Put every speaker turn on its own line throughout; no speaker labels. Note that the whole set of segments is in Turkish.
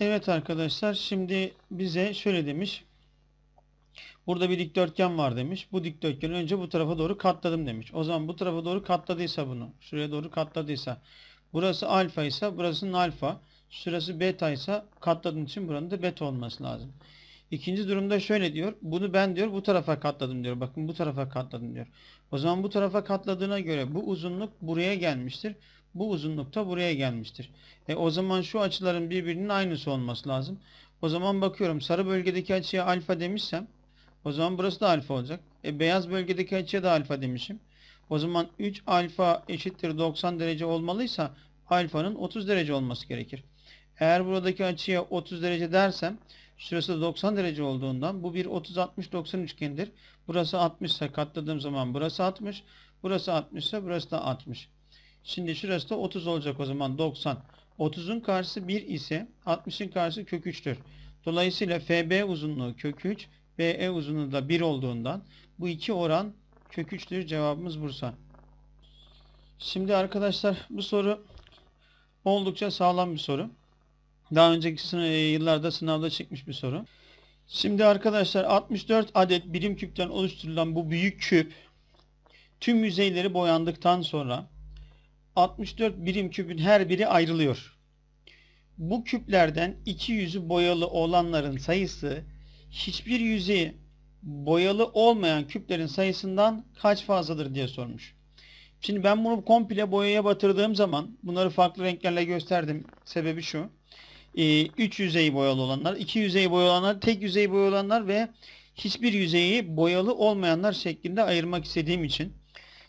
Evet arkadaşlar şimdi bize şöyle demiş. Burada bir dikdörtgen var demiş. Bu dikdörtgeni önce bu tarafa doğru katladım demiş. O zaman bu tarafa doğru katladıysa bunu. Şuraya doğru katladıysa. Burası alfa ise burasının alfa. Şurası beta ise katladığın için buranın da beta olması lazım. İkinci durumda şöyle diyor. Bunu ben diyor bu tarafa katladım diyor. Bakın bu tarafa katladım diyor. O zaman bu tarafa katladığına göre bu uzunluk buraya gelmiştir bu uzunlukta buraya gelmiştir. E, o zaman şu açıların birbirinin aynısı olması lazım. O zaman bakıyorum sarı bölgedeki açıya alfa demişsem o zaman burası da alfa olacak. E, beyaz bölgedeki açıya da alfa demişim. O zaman 3 alfa eşittir 90 derece olmalıysa alfanın 30 derece olması gerekir. Eğer buradaki açıya 30 derece dersem şurası da 90 derece olduğundan bu bir 30-60-90 üçgendir. Burası 60 ise katladığım zaman burası 60. Burası 60 ise burası da 60. Şimdi şurası da 30 olacak o zaman 90. 30'un karşısı 1 ise 60'ın karşısı kök 3'tür. Dolayısıyla FB uzunluğu kök 3, BE uzunluğu da 1 olduğundan bu iki oran kök 3'tür. Cevabımız Bursa. Şimdi arkadaşlar bu soru oldukça sağlam bir soru. Daha önceki e, yıllarda sınavda çıkmış bir soru. Şimdi arkadaşlar 64 adet birim küpten oluşturulan bu büyük küp tüm yüzeyleri boyandıktan sonra 64 birim küpün her biri ayrılıyor. Bu küplerden iki yüzü boyalı olanların sayısı hiçbir yüzeyi boyalı olmayan küplerin sayısından kaç fazladır diye sormuş. Şimdi ben bunu komple boyaya batırdığım zaman bunları farklı renklerle gösterdim. Sebebi şu. 3 e, yüzeyi boyalı olanlar, 2 yüzeyi boyalı olanlar, tek yüzeyi boyalı olanlar ve hiçbir yüzeyi boyalı olmayanlar şeklinde ayırmak istediğim için.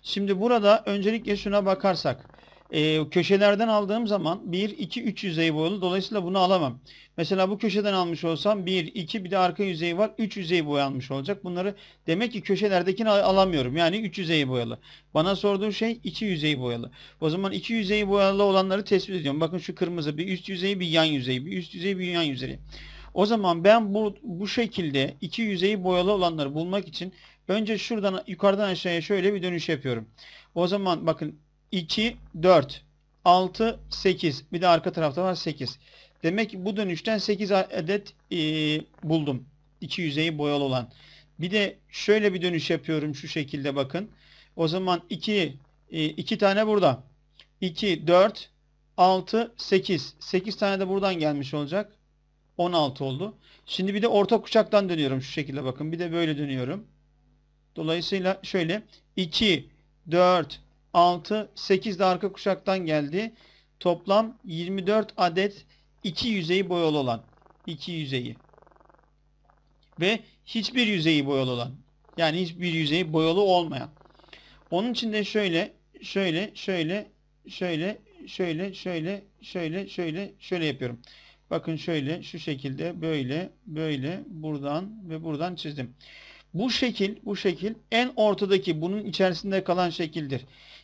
Şimdi burada öncelikle şuna bakarsak e, köşelerden aldığım zaman 1, 2, 3 yüzey boyalı. Dolayısıyla bunu alamam. Mesela bu köşeden almış olsam 1, 2 bir de arka yüzeyi var. 3 yüzey boyanmış olacak. Bunları demek ki köşelerdekini alamıyorum. Yani 3 yüzey boyalı. Bana sorduğu şey 2 yüzey boyalı. O zaman 2 yüzey boyalı olanları tespit ediyorum. Bakın şu kırmızı bir üst yüzeyi bir yan yüzeyi bir üst yüzeyi bir yan yüzeyi. O zaman ben bu, bu şekilde iki yüzeyi boyalı olanları bulmak için önce şuradan yukarıdan aşağıya şöyle bir dönüş yapıyorum. O zaman bakın 2, 4, 6, 8. Bir de arka tarafta var 8. Demek ki bu dönüşten 8 adet e, buldum. İki yüzeyi boyalı olan. Bir de şöyle bir dönüş yapıyorum şu şekilde bakın. O zaman 2 e, 2 tane burada. 2 4 6 8. 8 tane de buradan gelmiş olacak. 16 oldu. Şimdi bir de orta kuşaktan dönüyorum şu şekilde bakın. Bir de böyle dönüyorum. Dolayısıyla şöyle 2 4 6, 8 de arka kuşaktan geldi. Toplam 24 adet iki yüzeyi boyalı olan. iki yüzeyi. Ve hiçbir yüzeyi boyalı olan. Yani hiçbir yüzeyi boyalı olmayan. Onun için de şöyle, şöyle, şöyle, şöyle, şöyle, şöyle, şöyle, şöyle, şöyle yapıyorum. Bakın şöyle, şu şekilde, böyle, böyle, buradan ve buradan çizdim. Bu şekil, bu şekil en ortadaki bunun içerisinde kalan şekildir.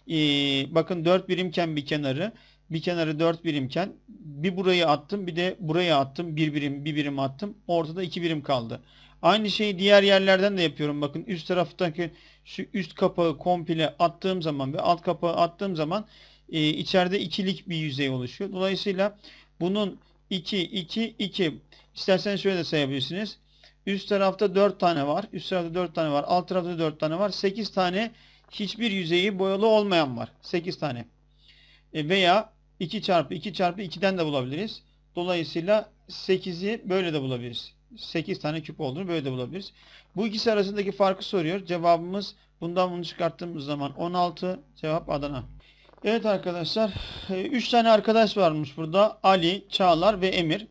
Ee, bakın 4 birimken bir kenarı, bir kenarı 4 birimken bir burayı attım, bir de buraya attım, bir birim, bir birim attım. Ortada 2 birim kaldı. Aynı şeyi diğer yerlerden de yapıyorum. Bakın üst taraftaki şu üst kapağı komple attığım zaman ve alt kapağı attığım zaman e, içeride ikilik bir yüzey oluşuyor. Dolayısıyla bunun 2, 2, 2 isterseniz şöyle de sayabilirsiniz. Üst tarafta 4 tane var. Üst tarafta 4 tane var. Alt tarafta 4 tane var. 8 tane hiçbir yüzeyi boyalı olmayan var. 8 tane. E veya 2 çarpı 2 çarpı 2'den de bulabiliriz. Dolayısıyla 8'i böyle de bulabiliriz. 8 tane küp olduğunu böyle de bulabiliriz. Bu ikisi arasındaki farkı soruyor. Cevabımız bundan bunu çıkarttığımız zaman 16 cevap Adana. Evet arkadaşlar 3 e, tane arkadaş varmış burada. Ali, Çağlar ve Emir.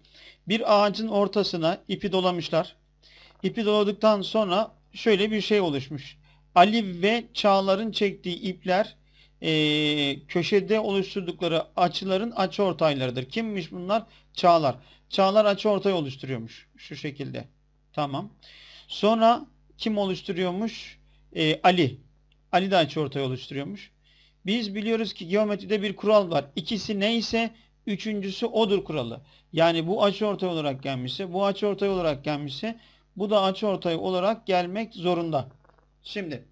Bir ağacın ortasına ipi dolamışlar. İpi doladıktan sonra şöyle bir şey oluşmuş. Ali ve Çağlar'ın çektiği ipler e, köşede oluşturdukları açıların açı ortaylarıdır. Kimmiş bunlar? Çağlar. Çağlar açı ortayı oluşturuyormuş. Şu şekilde. Tamam. Sonra kim oluşturuyormuş? E, Ali. Ali de açı ortayı oluşturuyormuş. Biz biliyoruz ki geometride bir kural var. İkisi neyse üçüncüsü odur kuralı. Yani bu açı ortay olarak gelmişse, bu açı ortay olarak gelmişse bu da açıortay olarak gelmek zorunda. Şimdi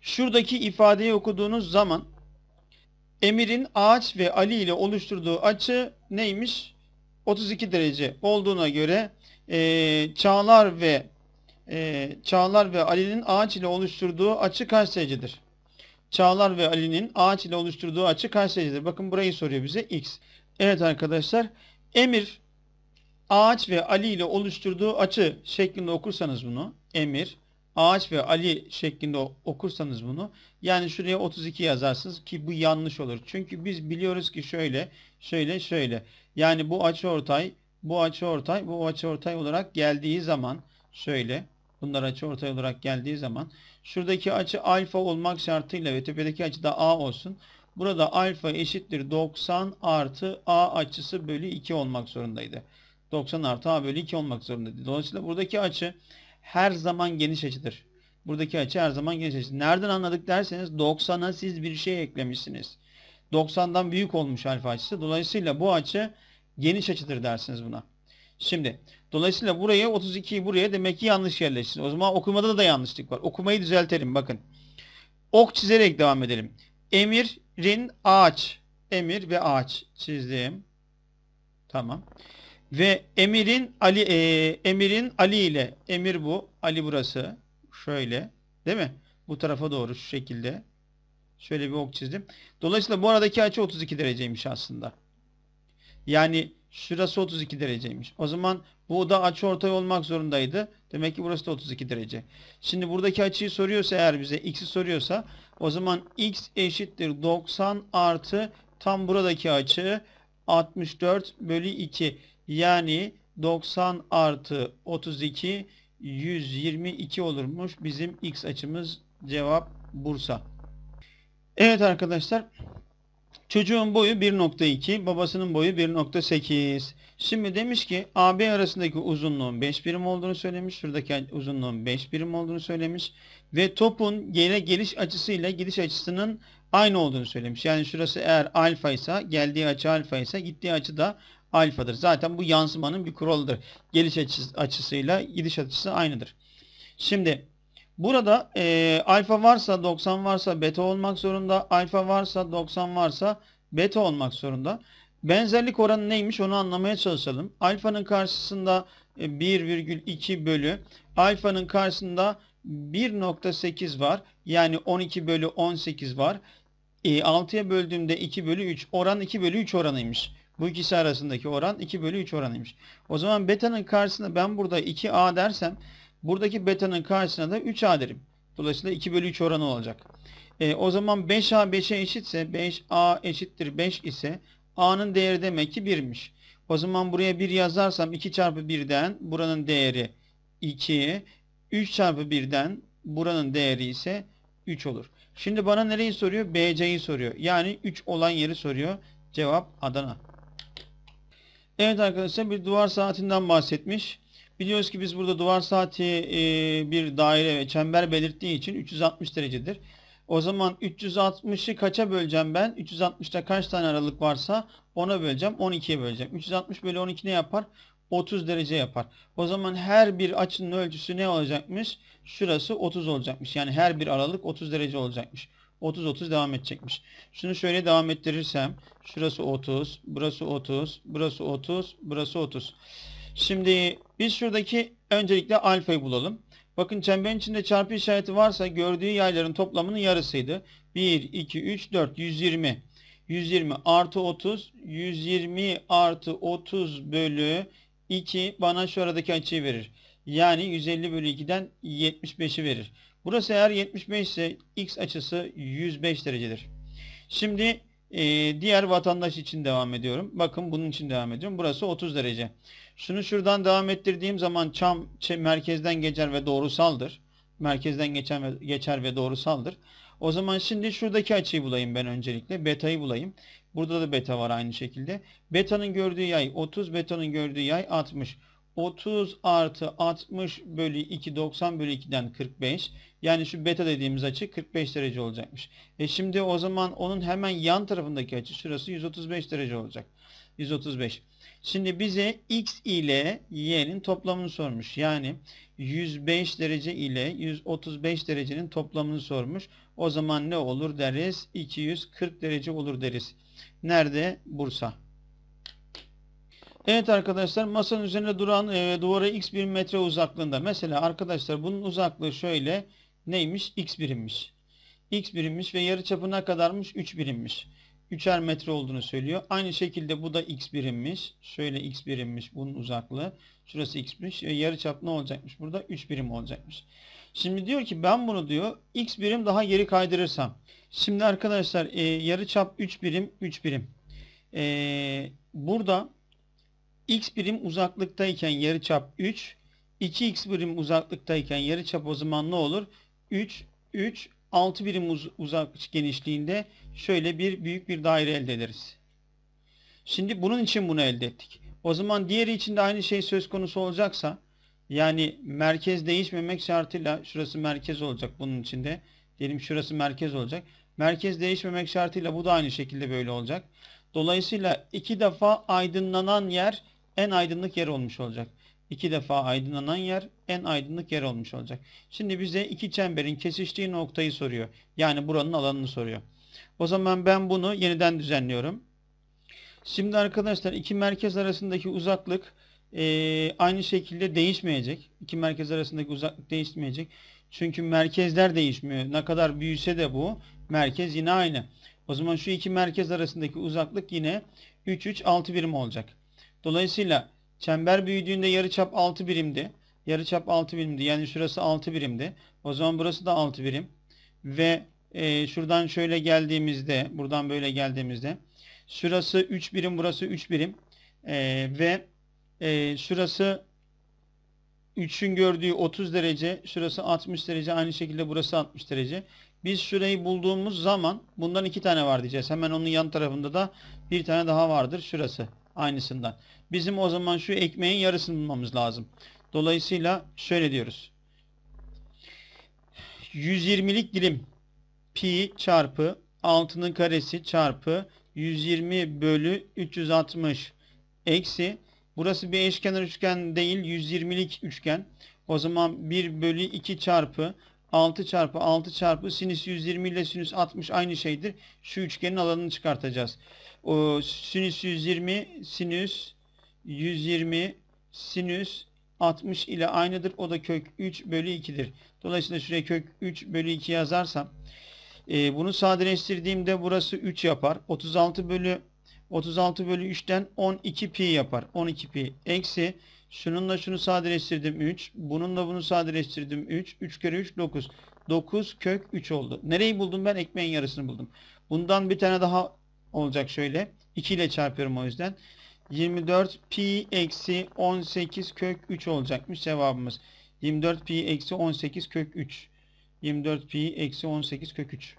şuradaki ifadeyi okuduğunuz zaman Emir'in ağaç ve Ali ile oluşturduğu açı neymiş? 32 derece olduğuna göre e, Çağlar ve e, Çağlar ve Ali'nin ağaç ile oluşturduğu açı kaç derecedir? Çağlar ve Ali'nin ağaç ile oluşturduğu açı kaç derecedir? Bakın burayı soruyor bize x. Evet arkadaşlar Emir ağaç ve Ali ile oluşturduğu açı şeklinde okursanız bunu emir ağaç ve Ali şeklinde okursanız bunu yani şuraya 32 yazarsınız ki bu yanlış olur. Çünkü biz biliyoruz ki şöyle şöyle şöyle yani bu açı ortay bu açı ortay bu açı ortay olarak geldiği zaman şöyle bunlar açı ortay olarak geldiği zaman şuradaki açı alfa olmak şartıyla ve tepedeki açı da a olsun. Burada alfa eşittir 90 artı a açısı bölü 2 olmak zorundaydı. 90 artı a bölü 2 olmak zorundadır. Dolayısıyla buradaki açı her zaman geniş açıdır. Buradaki açı her zaman geniş açıdır. Nereden anladık derseniz 90'a siz bir şey eklemişsiniz. 90'dan büyük olmuş alfa açısı. Dolayısıyla bu açı geniş açıdır dersiniz buna. Şimdi dolayısıyla buraya 32'yi buraya demek ki yanlış yerleştir. O zaman okumada da yanlışlık var. Okumayı düzeltelim bakın. Ok çizerek devam edelim. Emir'in ağaç. Emir ve ağaç çizdim. Tamam. Ve emirin Ali e, emirin Ali ile emir bu. Ali burası. Şöyle. Değil mi? Bu tarafa doğru şu şekilde. Şöyle bir ok çizdim. Dolayısıyla bu aradaki açı 32 dereceymiş aslında. Yani şurası 32 dereceymiş. O zaman bu da açı ortay olmak zorundaydı. Demek ki burası da 32 derece. Şimdi buradaki açıyı soruyorsa eğer bize x'i soruyorsa o zaman x eşittir 90 artı tam buradaki açı 64 bölü 2. Yani 90 artı 32 122 olurmuş. Bizim x açımız cevap Bursa. Evet arkadaşlar. Çocuğun boyu 1.2, babasının boyu 1.8. Şimdi demiş ki AB arasındaki uzunluğun 5 birim olduğunu söylemiş. Şuradaki uzunluğun 5 birim olduğunu söylemiş. Ve topun gele geliş açısıyla gidiş açısının aynı olduğunu söylemiş. Yani şurası eğer alfa ise geldiği açı alfa ise gittiği açı da alfadır. Zaten bu yansımanın bir kuralıdır. Geliş açısı, açısıyla gidiş açısı aynıdır. Şimdi burada e, alfa varsa 90 varsa beta olmak zorunda. Alfa varsa 90 varsa beta olmak zorunda. Benzerlik oranı neymiş onu anlamaya çalışalım. Alfanın karşısında 1,2 e, bölü alfanın karşısında 1.8 var. Yani 12 bölü 18 var. E, 6'ya böldüğümde 2 bölü 3 oran 2 bölü 3 oranıymış. Bu ikisi arasındaki oran 2 bölü 3 oranıymış. O zaman beta'nın karşısında ben burada 2a dersem buradaki beta'nın karşısında da 3a derim. Dolayısıyla 2 bölü 3 oranı olacak. E, o zaman 5a 5'e eşitse 5a eşittir 5 ise a'nın değeri demek ki 1'miş. O zaman buraya 1 yazarsam 2 çarpı 1'den buranın değeri 2. 3 çarpı 1'den buranın değeri ise 3 olur. Şimdi bana nereyi soruyor? BC'yi soruyor. Yani 3 olan yeri soruyor. Cevap Adana. Evet arkadaşlar bir duvar saatinden bahsetmiş. Biliyoruz ki biz burada duvar saati e, bir daire ve çember belirttiği için 360 derecedir. O zaman 360'ı kaça böleceğim ben? 360'ta kaç tane aralık varsa ona böleceğim. 12'ye böleceğim. 360 bölü 12 ne yapar? 30 derece yapar. O zaman her bir açının ölçüsü ne olacakmış? Şurası 30 olacakmış. Yani her bir aralık 30 derece olacakmış. 30-30 devam edecekmiş. Şunu şöyle devam ettirirsem şurası 30, burası 30, burası 30, burası 30. Şimdi biz şuradaki öncelikle alfayı bulalım. Bakın çemberin içinde çarpı işareti varsa gördüğü yayların toplamının yarısıydı. 1, 2, 3, 4, 120. 120 artı 30, 120 artı 30 bölü 2 bana şu aradaki açıyı verir. Yani 150 bölü 2'den 75'i verir. Burası eğer 75 ise x açısı 105 derecedir. Şimdi e, diğer vatandaş için devam ediyorum. Bakın bunun için devam ediyorum. Burası 30 derece. Şunu şuradan devam ettirdiğim zaman çam merkezden geçer ve doğrusaldır. Merkezden geçen ve, geçer ve doğrusaldır. O zaman şimdi şuradaki açıyı bulayım ben öncelikle. Beta'yı bulayım. Burada da beta var aynı şekilde. Beta'nın gördüğü yay 30, beta'nın gördüğü yay 60. 30 artı 60 bölü 2 90 bölü 2'den 45. Yani şu beta dediğimiz açı 45 derece olacakmış. E şimdi o zaman onun hemen yan tarafındaki açı şurası 135 derece olacak. 135. Şimdi bize x ile y'nin toplamını sormuş. Yani 105 derece ile 135 derecenin toplamını sormuş. O zaman ne olur deriz? 240 derece olur deriz. Nerede? Bursa. Evet arkadaşlar masanın üzerinde duran e, duvara x bir metre uzaklığında. Mesela arkadaşlar bunun uzaklığı şöyle neymiş? x birimmiş. x birimmiş ve yarı çapına kadarmış? 3 birimmiş. 3'er metre olduğunu söylüyor. Aynı şekilde bu da x birimmiş. Şöyle x birimmiş bunun uzaklığı. Şurası x'miş. E, yarı çap ne olacakmış? Burada 3 birim olacakmış. Şimdi diyor ki ben bunu diyor x birim daha geri kaydırırsam. Şimdi arkadaşlar e, yarı çap 3 birim 3 birim. E, burada x birim uzaklıktayken yarıçap 3, 2x birim uzaklıktayken yarıçap o zaman ne olur? 3, 3, 6 birim uz uzak genişliğinde şöyle bir büyük bir daire elde ederiz. Şimdi bunun için bunu elde ettik. O zaman diğeri için de aynı şey söz konusu olacaksa yani merkez değişmemek şartıyla şurası merkez olacak bunun içinde. Diyelim şurası merkez olacak. Merkez değişmemek şartıyla bu da aynı şekilde böyle olacak. Dolayısıyla iki defa aydınlanan yer en aydınlık yer olmuş olacak. İki defa aydınlanan yer en aydınlık yer olmuş olacak. Şimdi bize iki çemberin kesiştiği noktayı soruyor. Yani buranın alanını soruyor. O zaman ben bunu yeniden düzenliyorum. Şimdi arkadaşlar iki merkez arasındaki uzaklık e, aynı şekilde değişmeyecek. İki merkez arasındaki uzaklık değişmeyecek. Çünkü merkezler değişmiyor. Ne kadar büyüse de bu merkez yine aynı. O zaman şu iki merkez arasındaki uzaklık yine 3 3 6 birim olacak. Dolayısıyla çember büyüdüğünde yarıçap 6 birimdi. Yarıçap 6 birimdi. Yani şurası 6 birimdi. O zaman burası da 6 birim. Ve e, şuradan şöyle geldiğimizde, buradan böyle geldiğimizde şurası 3 birim, burası 3 birim. E, ve e, şurası 3'ün gördüğü 30 derece, şurası 60 derece, aynı şekilde burası 60 derece. Biz şurayı bulduğumuz zaman bundan iki tane var diyeceğiz. Hemen onun yan tarafında da bir tane daha vardır şurası aynısından. Bizim o zaman şu ekmeğin yarısını bulmamız lazım. Dolayısıyla şöyle diyoruz. 120'lik dilim pi çarpı altının karesi çarpı 120 bölü 360 eksi burası bir eşkenar üçgen değil 120'lik üçgen. O zaman 1 bölü 2 çarpı 6 çarpı 6 çarpı sinüs 120 ile sinüs 60 aynı şeydir. Şu üçgenin alanını çıkartacağız. O, sinüs 120 sinüs 120 sinüs 60 ile aynıdır. O da kök 3 bölü 2'dir. Dolayısıyla şuraya kök 3 bölü 2 yazarsam e, bunu sadeleştirdiğimde burası 3 yapar. 36 bölü 36 bölü 3'ten 12 pi yapar. 12 pi eksi Şununla şunu sadeleştirdim 3. Bununla bunu sadeleştirdim 3. 3 kere 3 9. 9 kök 3 oldu. Nereyi buldum ben? Ekmeğin yarısını buldum. Bundan bir tane daha olacak şöyle. 2 ile çarpıyorum o yüzden. 24 pi eksi 18 kök 3 olacakmış cevabımız. 24 pi eksi 18 kök 3. 24 pi eksi 18 kök 3.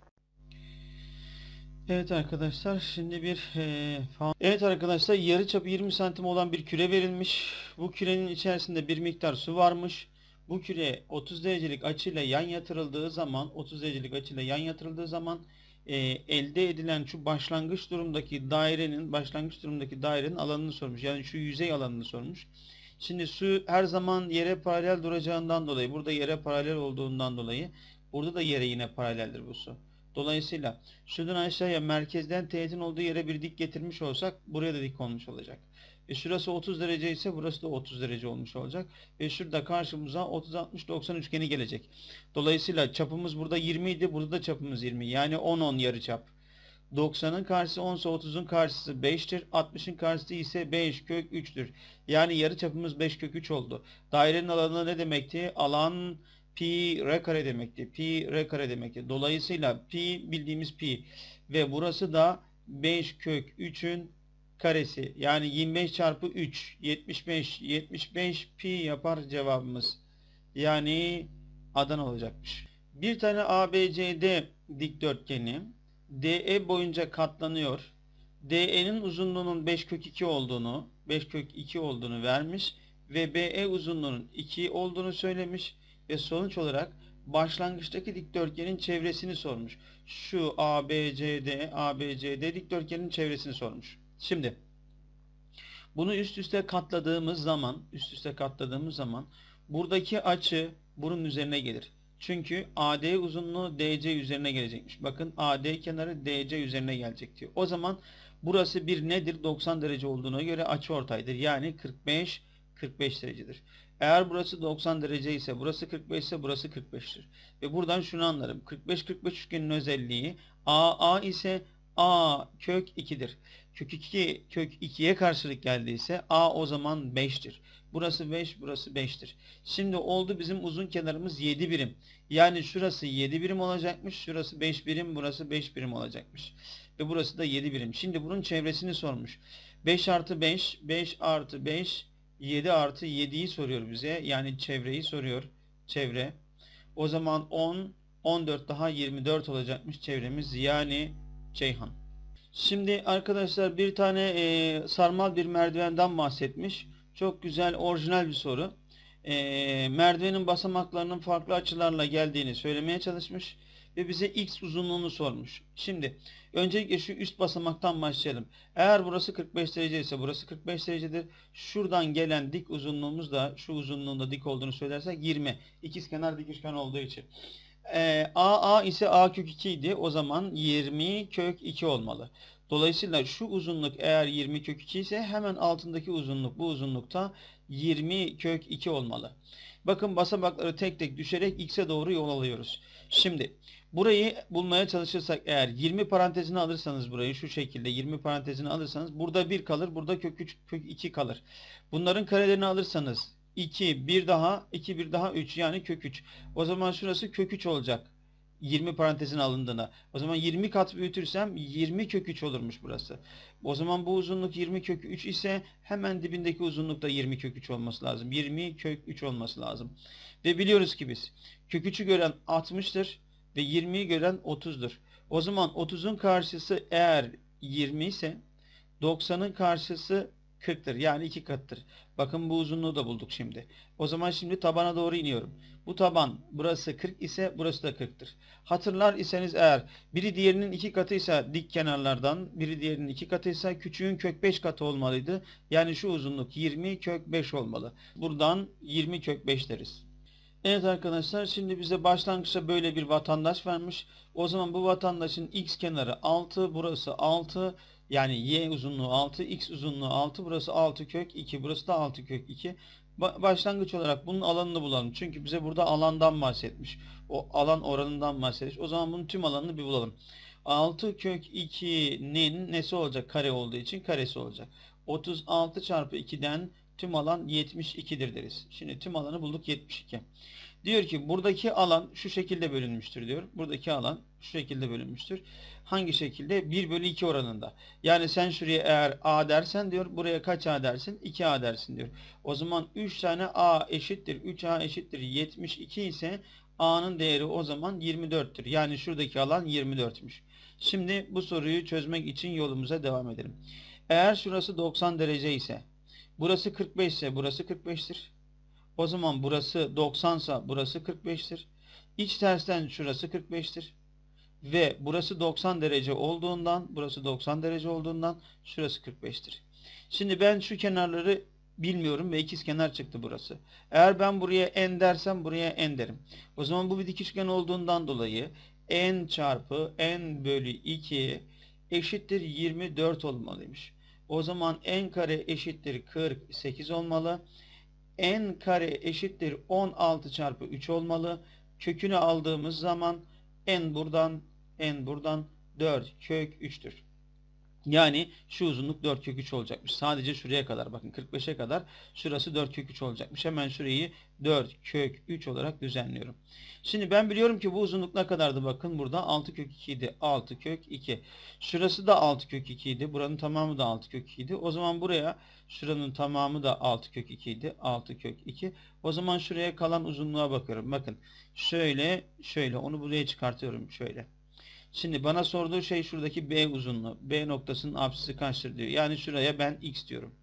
Evet arkadaşlar şimdi bir e, Evet arkadaşlar yarı çapı 20 santim olan bir küre verilmiş. Bu kürenin içerisinde bir miktar su varmış. Bu küre 30 derecelik açıyla yan yatırıldığı zaman 30 derecelik açıyla yan yatırıldığı zaman e, elde edilen şu başlangıç durumdaki dairenin başlangıç durumdaki dairenin alanını sormuş. Yani şu yüzey alanını sormuş. Şimdi su her zaman yere paralel duracağından dolayı burada yere paralel olduğundan dolayı burada da yere yine paraleldir bu su. Dolayısıyla şuradan aşağıya merkezden teğetin olduğu yere bir dik getirmiş olsak buraya da dik olmuş olacak. E şurası 30 derece ise burası da 30 derece olmuş olacak. Ve şurada karşımıza 30-60-90 üçgeni gelecek. Dolayısıyla çapımız burada 20 idi. Burada da çapımız 20. Yani 10-10 yarıçap. 90'ın karşısı 10 ise 30'un karşısı 5'tir. 60'ın karşısı ise 5 kök 3'tür. Yani yarıçapımız 5 kök 3 oldu. Dairenin alanı ne demekti? Alan pi r kare demekti. Pi r kare demekti. Dolayısıyla pi bildiğimiz pi ve burası da 5 kök 3'ün karesi. Yani 25 çarpı 3 75 75 pi yapar cevabımız. Yani Adana olacakmış. Bir tane ABCD dikdörtgeni DE boyunca katlanıyor. DE'nin uzunluğunun 5 kök 2 olduğunu, 5 kök 2 olduğunu vermiş ve BE uzunluğunun 2 olduğunu söylemiş ve sonuç olarak başlangıçtaki dikdörtgenin çevresini sormuş. Şu ABCD, ABCD dikdörtgenin çevresini sormuş. Şimdi bunu üst üste katladığımız zaman, üst üste katladığımız zaman buradaki açı bunun üzerine gelir. Çünkü AD uzunluğu DC üzerine gelecekmiş. Bakın AD kenarı DC üzerine gelecek diyor. O zaman burası bir nedir? 90 derece olduğuna göre açı ortaydır. Yani 45 45 derecedir. Eğer burası 90 derece ise burası 45 ise burası 45'tir. Ve buradan şunu anlarım. 45-45 üçgenin özelliği a a ise A kök 2'dir. Kök 2 kök 2'ye karşılık geldiyse A o zaman 5'tir. Burası 5, burası 5'tir. Şimdi oldu bizim uzun kenarımız 7 birim. Yani şurası 7 birim olacakmış, şurası 5 birim, burası 5 birim olacakmış. Ve burası da 7 birim. Şimdi bunun çevresini sormuş. 5 artı 5, 5 artı 5, 7 artı 7'yi soruyor bize. Yani çevreyi soruyor. Çevre. O zaman 10, 14 daha 24 olacakmış çevremiz. Yani Ceyhan. Şimdi arkadaşlar bir tane e, sarmal bir merdivenden bahsetmiş. Çok güzel orijinal bir soru. E, merdivenin basamaklarının farklı açılarla geldiğini söylemeye çalışmış. Ve bize x uzunluğunu sormuş. Şimdi Öncelikle şu üst basamaktan başlayalım. Eğer burası 45 derece ise burası 45 derecedir. Şuradan gelen dik uzunluğumuz da şu uzunluğunda dik olduğunu söylersek 20. İkiz kenar dik üçgen olduğu için. Ee, AA ise A kök 2 idi. O zaman 20 kök 2 olmalı. Dolayısıyla şu uzunluk eğer 20 kök 2 ise hemen altındaki uzunluk bu uzunlukta 20 kök 2 olmalı. Bakın basamakları tek tek düşerek x'e doğru yol alıyoruz. Şimdi Burayı bulmaya çalışırsak eğer 20 parantezini alırsanız burayı şu şekilde 20 parantezini alırsanız burada 1 kalır. Burada kök 3 kök 2 kalır. Bunların karelerini alırsanız 2 1 daha 2 1 daha 3 yani kök 3. O zaman şurası kök 3 olacak. 20 parantezin alındığına. O zaman 20 kat büyütürsem 20 kök 3 olurmuş burası. O zaman bu uzunluk 20 kök 3 ise hemen dibindeki uzunluk da 20 kök 3 olması lazım. 20 kök 3 olması lazım. Ve biliyoruz ki biz kök 3'ü gören 60'tır ve 20'yi gören 30'dur. O zaman 30'un karşısı eğer 20 ise 90'ın karşısı 40'tır. Yani 2 kattır. Bakın bu uzunluğu da bulduk şimdi. O zaman şimdi tabana doğru iniyorum. Bu taban burası 40 ise burası da 40'tır. Hatırlar iseniz eğer biri diğerinin 2 ise dik kenarlardan biri diğerinin 2 ise küçüğün kök 5 katı olmalıydı. Yani şu uzunluk 20 kök 5 olmalı. Buradan 20 kök 5 deriz. Evet arkadaşlar şimdi bize başlangıçta böyle bir vatandaş vermiş. O zaman bu vatandaşın x kenarı 6 burası 6 yani y uzunluğu 6 x uzunluğu 6 burası 6 kök 2 burası da 6 kök 2. Başlangıç olarak bunun alanını bulalım. Çünkü bize burada alandan bahsetmiş. O alan oranından bahsetmiş. O zaman bunun tüm alanını bir bulalım. 6 kök 2'nin nesi olacak? Kare olduğu için karesi olacak. 36 çarpı 2'den tüm alan 72'dir deriz. Şimdi tüm alanı bulduk 72. Diyor ki buradaki alan şu şekilde bölünmüştür diyor. Buradaki alan şu şekilde bölünmüştür. Hangi şekilde? 1 bölü 2 oranında. Yani sen şuraya eğer A dersen diyor buraya kaç A dersin? 2A dersin diyor. O zaman 3 tane A eşittir. 3A eşittir 72 ise A'nın değeri o zaman 24'tür. Yani şuradaki alan 24'müş. Şimdi bu soruyu çözmek için yolumuza devam edelim. Eğer şurası 90 derece ise Burası 45 ise burası 45'tir. O zaman burası 90 sa burası 45'tir. İç tersten şurası 45'tir. Ve burası 90 derece olduğundan burası 90 derece olduğundan şurası 45'tir. Şimdi ben şu kenarları bilmiyorum ve ikiz kenar çıktı burası. Eğer ben buraya n dersem buraya n derim. O zaman bu bir dik üçgen olduğundan dolayı n çarpı n bölü 2 eşittir 24 olmalıymış. O zaman n kare eşittir 48 olmalı. n kare eşittir 16 çarpı 3 olmalı. Kökünü aldığımız zaman n buradan n buradan 4 kök 3'tür. Yani şu uzunluk 4 kök 3 olacakmış. Sadece şuraya kadar bakın 45'e kadar şurası 4 kök 3 olacakmış. Hemen şurayı 4 kök 3 olarak düzenliyorum. Şimdi ben biliyorum ki bu uzunluk ne kadardı bakın burada 6 kök 2 idi. 6 kök 2. Şurası da 6 kök 2 idi. Buranın tamamı da 6 kök 2 idi. O zaman buraya şuranın tamamı da 6 kök 2 idi. 6 kök 2. O zaman şuraya kalan uzunluğa bakıyorum. Bakın şöyle şöyle onu buraya çıkartıyorum şöyle. Şimdi bana sorduğu şey şuradaki B uzunluğu. B noktasının apsisi kaçtır diyor. Yani şuraya ben X diyorum.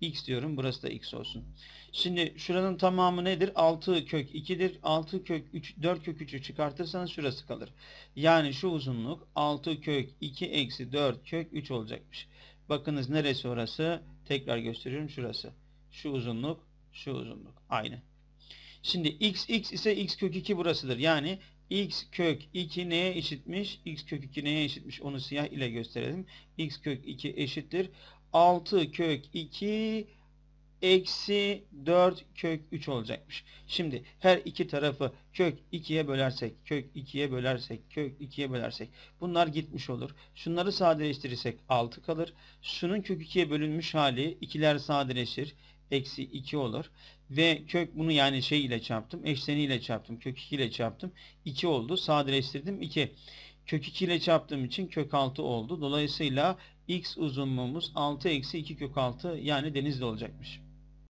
X diyorum. Burası da X olsun. Şimdi şuranın tamamı nedir? 6 kök 2'dir. 6 kök 3, 4 kök 3'ü çıkartırsanız şurası kalır. Yani şu uzunluk 6 kök 2 eksi 4 kök 3 olacakmış. Bakınız neresi orası? Tekrar gösteriyorum şurası. Şu uzunluk, şu uzunluk. Aynı. Şimdi x x ise x kök 2 burasıdır. Yani x kök 2 neye eşitmiş? x kök 2 neye eşitmiş? Onu siyah ile gösterelim. x kök 2 eşittir. 6 kök 2 eksi 4 kök 3 olacakmış. Şimdi her iki tarafı kök 2'ye bölersek, kök 2'ye bölersek, kök 2'ye bölersek bunlar gitmiş olur. Şunları sadeleştirirsek 6 kalır. Şunun kök 2'ye bölünmüş hali ikiler sadeleşir eksi 2 olur. Ve kök bunu yani şey ile çarptım. Eşseni ile çarptım. Kök 2 ile çarptım. 2 oldu. Sadeleştirdim 2. Kök 2 ile çarptığım için kök 6 oldu. Dolayısıyla x uzunluğumuz 6 eksi 2 kök 6 yani denizde olacakmış.